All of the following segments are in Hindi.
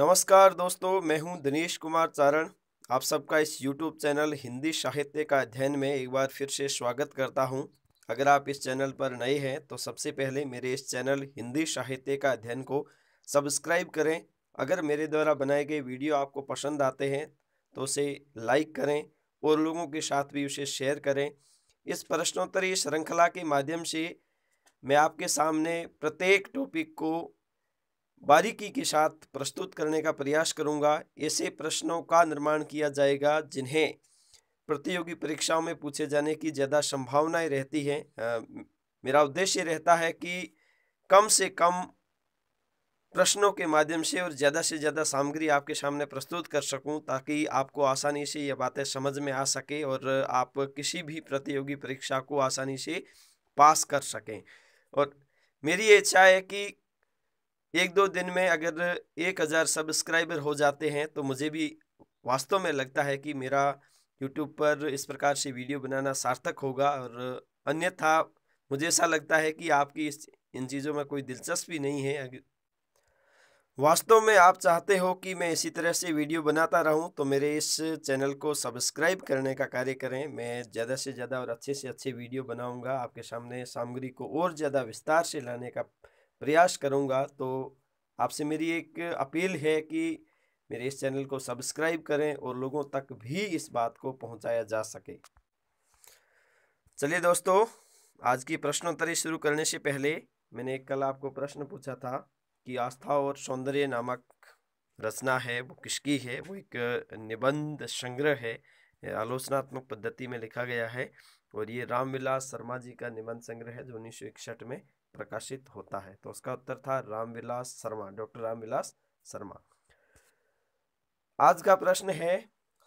नमस्कार दोस्तों मैं हूं दिनेश कुमार चारण आप सबका इस यूट्यूब चैनल हिंदी साहित्य का अध्ययन में एक बार फिर से स्वागत करता हूं अगर आप इस चैनल पर नए हैं तो सबसे पहले मेरे इस चैनल हिंदी साहित्य का अध्ययन को सब्सक्राइब करें अगर मेरे द्वारा बनाए गए वीडियो आपको पसंद आते हैं तो उसे लाइक करें और लोगों के साथ भी उसे शेयर करें इस प्रश्नोत्तरी श्रृंखला के माध्यम से मैं आपके सामने प्रत्येक टॉपिक को बारीकी के साथ प्रस्तुत करने का प्रयास करूंगा ऐसे प्रश्नों का निर्माण किया जाएगा जिन्हें प्रतियोगी परीक्षाओं में पूछे जाने की ज़्यादा संभावनाएं रहती हैं मेरा उद्देश्य रहता है कि कम से कम प्रश्नों के माध्यम से और ज़्यादा से ज़्यादा सामग्री आपके सामने प्रस्तुत कर सकूं ताकि आपको आसानी से ये बातें समझ में आ सके और आप किसी भी प्रतियोगी परीक्षा को आसानी से पास कर सकें और मेरी इच्छा है कि एक दो दिन में अगर एक हज़ार सब्सक्राइबर हो जाते हैं तो मुझे भी वास्तव में लगता है कि मेरा यूट्यूब पर इस प्रकार से वीडियो बनाना सार्थक होगा और अन्यथा मुझे ऐसा लगता है कि आपकी इस इन चीज़ों में कोई दिलचस्पी नहीं है वास्तव में आप चाहते हो कि मैं इसी तरह से वीडियो बनाता रहूं तो मेरे इस चैनल को सब्सक्राइब करने का कार्य करें मैं ज़्यादा से ज़्यादा और अच्छे से अच्छे वीडियो बनाऊंगा आपके सामने सामग्री को और ज़्यादा विस्तार से लाने का प्रयास करूँगा तो आपसे मेरी एक अपील है कि मेरे इस चैनल को सब्सक्राइब करें और लोगों तक भी इस बात को पहुंचाया जा सके चलिए दोस्तों आज की प्रश्नोत्तरी शुरू करने से पहले मैंने कल आपको प्रश्न पूछा था कि आस्था और सौंदर्य नामक रचना है वो किसकी है वो एक निबंध संग्रह है आलोचनात्मक पद्धति में लिखा गया है और ये रामविलास शर्मा जी का निबंध संग्रह है जो उन्नीस सौ इकसठ में प्रकाशित होता है तो उसका उत्तर था रामविलास शर्मा डॉक्टर रामविलास शर्मा आज का प्रश्न है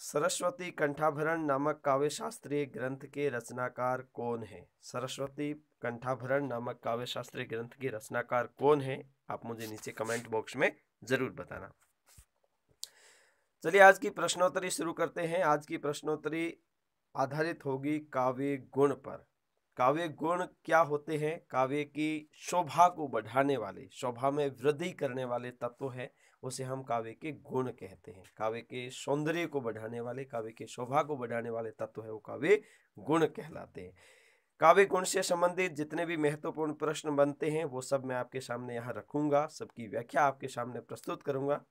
सरस्वती कंठाभरण नामक काव्य शास्त्रीय ग्रंथ के रचनाकार कौन है सरस्वती कंठाभरण नामक काव्य शास्त्रीय ग्रंथ के रचनाकार कौन है आप मुझे नीचे कमेंट बॉक्स में जरूर बताना चलिए आज की प्रश्नोत्तरी शुरू करते हैं आज की प्रश्नोत्तरी आधारित होगी काव्य गुण पर काव्य गुण क्या होते हैं काव्य की शोभा को बढ़ाने वाले शोभा में वृद्धि करने वाले तत्व हैं उसे हम काव्य के गुण कहते हैं काव्य के सौंदर्य को बढ़ाने वाले काव्य के शोभा को बढ़ाने वाले तत्व है वो काव्य गुण कहलाते हैं काव्य गुण से संबंधित जितने भी महत्वपूर्ण प्रश्न बनते हैं वो सब मैं आपके सामने यहाँ रखूंगा सबकी व्याख्या आपके सामने प्रस्तुत करूंगा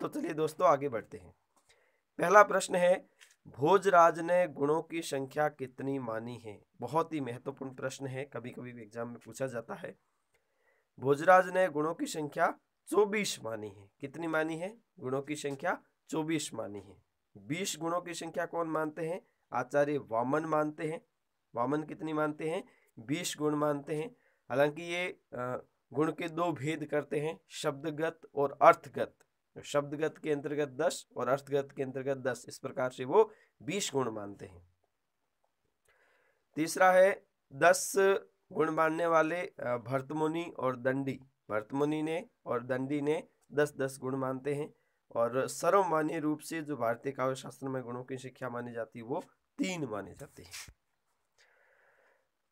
तो चलिए दोस्तों आगे बढ़ते हैं पहला प्रश्न है भोजराज ने गुणों की संख्या कितनी मानी है बहुत ही महत्वपूर्ण प्रश्न है कभी कभी एग्जाम में पूछा जाता है भोजराज ने गुणों की संख्या चौबीस मानी है कितनी मानी है गुणों की संख्या चौबीस मानी है बीस गुणों की संख्या कौन मानते हैं आचार्य वामन मानते हैं वामन कितनी मानते हैं बीस गुण मानते हैं हालांकि ये गुण के दो भेद करते हैं शब्दगत और अर्थगत शब्दगत के अंतर्गत दस और अर्थगत के अंतर्गत दस इस प्रकार से वो बीस गुण मानते हैं तीसरा है दस गुण मानने वाले भरतमुनि और दंडी भरतमुनि ने और दंडी ने दस दस गुण मानते हैं और सर्वमान्य रूप से जो भारतीय काव्य शास्त्र में गुणों की शिक्षा मानी जाती है वो तीन माने जाते हैं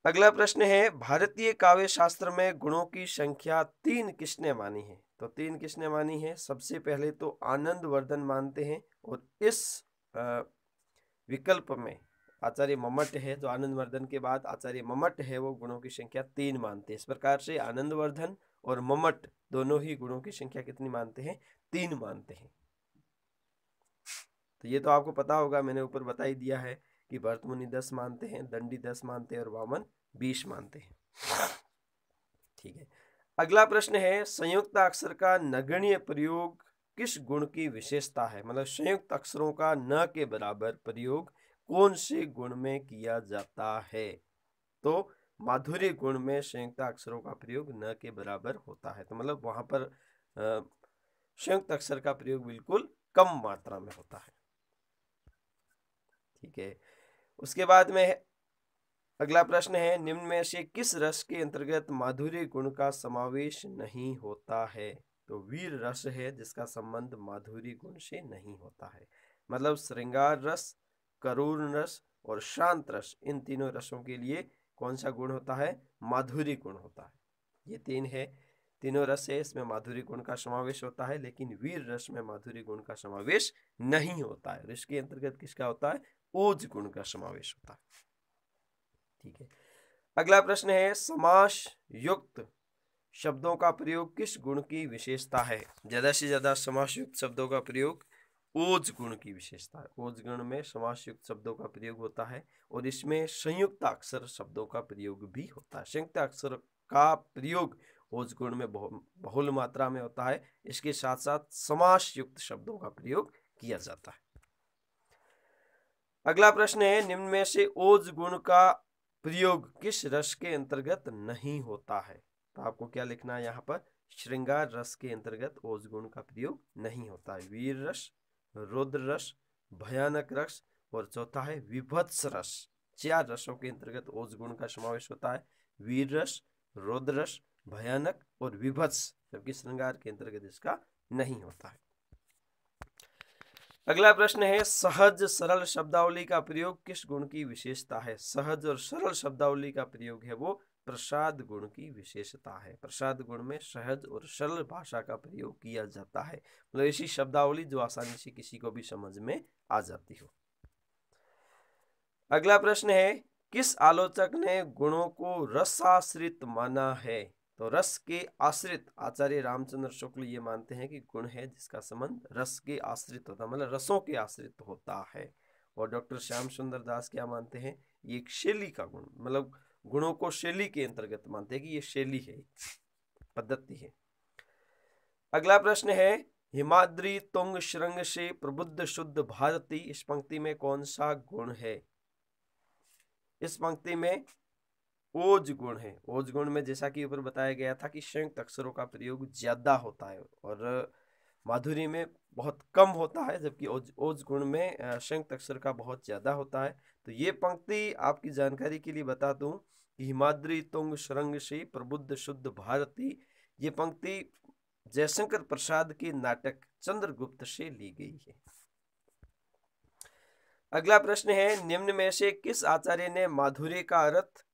अगला प्रश्न है भारतीय काव्य शास्त्र में गुणों की संख्या तीन किसने मानी है तो तीन किसने मानी है सबसे पहले तो आनंद वर्धन मानते हैं और इस विकल्प में आचार्य ममट है तो आनंद वर्धन के बाद आचार्य ममट है वो गुणों की संख्या तीन मानते हैं इस प्रकार से आनंद वर्धन और ममट दोनों ही गुणों की संख्या कितनी मानते हैं तीन मानते हैं तो ये तो आपको पता होगा मैंने ऊपर बता ही दिया है कि भरत मुनि दस मानते हैं दंडी दस मानते हैं और वामन बीस मानते हैं ठीक है अगला प्रश्न है संयुक्त अक्षर का नगण्य प्रयोग किस गुण की विशेषता है मतलब संयुक्त अक्षरों का न के बराबर प्रयोग कौन से गुण में किया जाता है तो माधुर्य गुण में संयुक्त अक्षरों का प्रयोग न के बराबर होता है तो मतलब वहां पर संयुक्त अक्षर का प्रयोग बिल्कुल कम मात्रा में होता है ठीक है उसके बाद में अगला प्रश्न है निम्न में से किस रस के अंतर्गत माधुर्य गुण का समावेश नहीं होता है तो वीर रस है जिसका संबंध माधुरी गुण से नहीं होता है मतलब श्रृंगार रस करूर रस और शांत रस इन तीनों रसों के लिए कौन सा गुण होता है माधुरी गुण होता है ये तीन है तीनों रस है इसमें माधुरी गुण का समावेश होता है लेकिन वीर रस में माधुरी गुण का समावेश नहीं होता है और इसके अंतर्गत किसका होता है ओज गुण का समावेश होता है ठीक है अगला प्रश्न है समास युक्त शब्दों का प्रयोग किस गुण की विशेषता है ज्यादा से ज्यादा समास युक्त शब्दों का प्रयोग ओज गुण की विशेषता है ओज गुण में युक्त शब्दों का प्रयोग होता है और इसमें संयुक्त अक्षर शब्दों का प्रयोग भी होता है संयुक्त अक्षर का प्रयोग ओज गुण में बहुल मात्रा में होता है इसके साथ साथ समास युक्त शब्दों का प्रयोग किया जाता है अगला प्रश्न है निम्न में से ओज गुण का प्रयोग किस रस के अंतर्गत नहीं होता है तो आपको क्या लिखना है यहाँ पर श्रृंगार रस के अंतर्गत ओज गुण का प्रयोग नहीं होता है वीर रस रुद्र रस भयानक रस और चौथा है विभत्स रस चार रसों के अंतर्गत ओज गुण का समावेश होता है वीर रस रुद्र रस भयानक और विभत्स जबकि श्रृंगार के अंतर्गत इसका नहीं होता है अगला प्रश्न है सहज सरल शब्दावली का प्रयोग किस गुण की विशेषता है सहज और सरल शब्दावली का प्रयोग है वो प्रसाद गुण की विशेषता है प्रसाद गुण में सहज और सरल भाषा का प्रयोग किया जाता है मतलब ऐसी शब्दावली जो आसानी से किसी को भी समझ में आ जाती हो अगला प्रश्न है किस आलोचक ने गुणों को रसाश्रित माना है तो रस के आश्रित आचार्य रामचंद्र शुक्ल ये मानते हैं कि गुण है जिसका संबंध रस के आश्रित होता मतलब रसों के आश्रित होता है और डॉक्टर श्याम सुंदर दास क्या मानते हैं ये एक शैली का गुण मतलब गुणों को शैली के अंतर्गत मानते हैं कि ये शैली है पद्धति है अगला प्रश्न है हिमाद्री तुंग श्रृंग से प्रबुद्ध शुद्ध भारती इस पंक्ति में कौन सा गुण है इस पंक्ति में ओज गुण है ओज गुण में जैसा कि ऊपर बताया गया था कि संयुक्त अक्षरों का प्रयोग ज्यादा होता है और माधुरी में बहुत कम होता है जबकि ओज गुण में संयुक्त अक्षर का बहुत ज़्यादा होता है तो ये पंक्ति आपकी जानकारी के लिए बता दू कि हिमाद्री तुंग शरंग श्री प्रबुद्ध शुद्ध भारती ये पंक्ति जयशंकर प्रसाद के नाटक चंद्रगुप्त से ली गई है अगला प्रश्न है निम्न में से किस आचार्य ने माधुर्य का अर्थ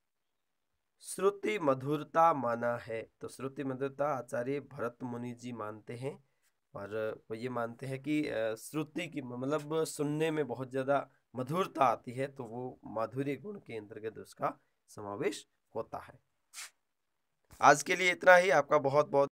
श्रुति मधुरता माना है तो श्रुति मधुरता आचार्य भरत मुनि जी मानते हैं और वो ये मानते हैं कि श्रुति की मतलब सुनने में बहुत ज़्यादा मधुरता आती है तो वो माधुर्य गुण के अंतर्गत उसका समावेश होता है आज के लिए इतना ही आपका बहुत बहुत